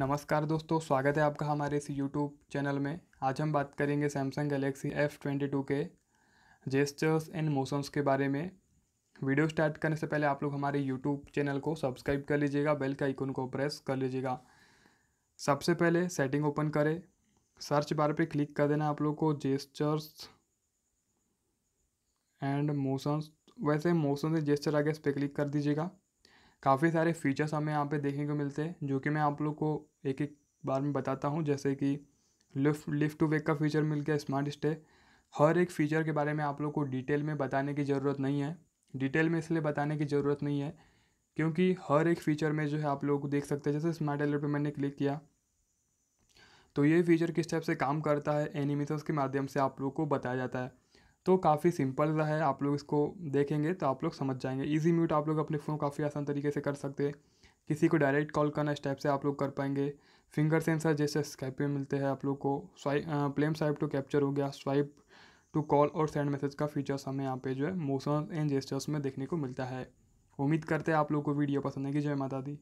नमस्कार दोस्तों स्वागत है आपका हमारे इस यूट्यूब चैनल में आज हम बात करेंगे Samsung Galaxy F twenty two के जेस्चर्स एंड मोशंस के बारे में वीडियो स्टार्ट करने से पहले आप लोग हमारे यूट्यूब चैनल को सब्सक्राइब कर लीजिएगा बेल के आइकन को प्रेस कर लीजिएगा सबसे पहले सेटिंग ओपन करें सर्च बार पे क्लिक कर देना आप लोग को जेस्चर्स एंड मोशंस वैसे मोशन से जेस्चर आगे इस पर क्लिक कर दीजिएगा काफ़ी सारे फीचर्स हमें यहाँ पे देखने को मिलते हैं जो कि मैं आप लोग को एक एक बार में बताता हूँ जैसे कि लिफ्ट लिफ्ट टू वेक का फीचर मिल गया स्मार्ट स्टे हर एक फ़ीचर के बारे में आप लोग को डिटेल में बताने की ज़रूरत नहीं है डिटेल में इसलिए बताने की ज़रूरत नहीं है क्योंकि हर एक फ़ीचर में जो है आप लोग देख सकते हैं जैसे स्मार्ट एलर पर मैंने क्लिक किया तो ये फीचर किस टाइप से काम करता है एनिमेशंस के माध्यम से आप लोग को बताया जाता है तो काफ़ी सिंपल सा है आप लोग इसको देखेंगे तो आप लोग समझ जाएंगे ईजी म्यूट आप लोग अपने फ़ोन काफ़ी आसान तरीके से कर सकते हैं किसी को डायरेक्ट कॉल करना इस टाइप से आप लोग कर पाएंगे फिंगर सेंसर जैसे स्कैप में मिलते हैं आप लोग को swipe palm swipe to capture हो गया स्वाइप टू कॉल और सेंड मैसेज का फीचर्स हमें यहाँ पे जो है मोशन एंड जेस्टर्स में देखने को मिलता है उम्मीद करते हैं आप लोग को वीडियो पसंद है कि जय माता दी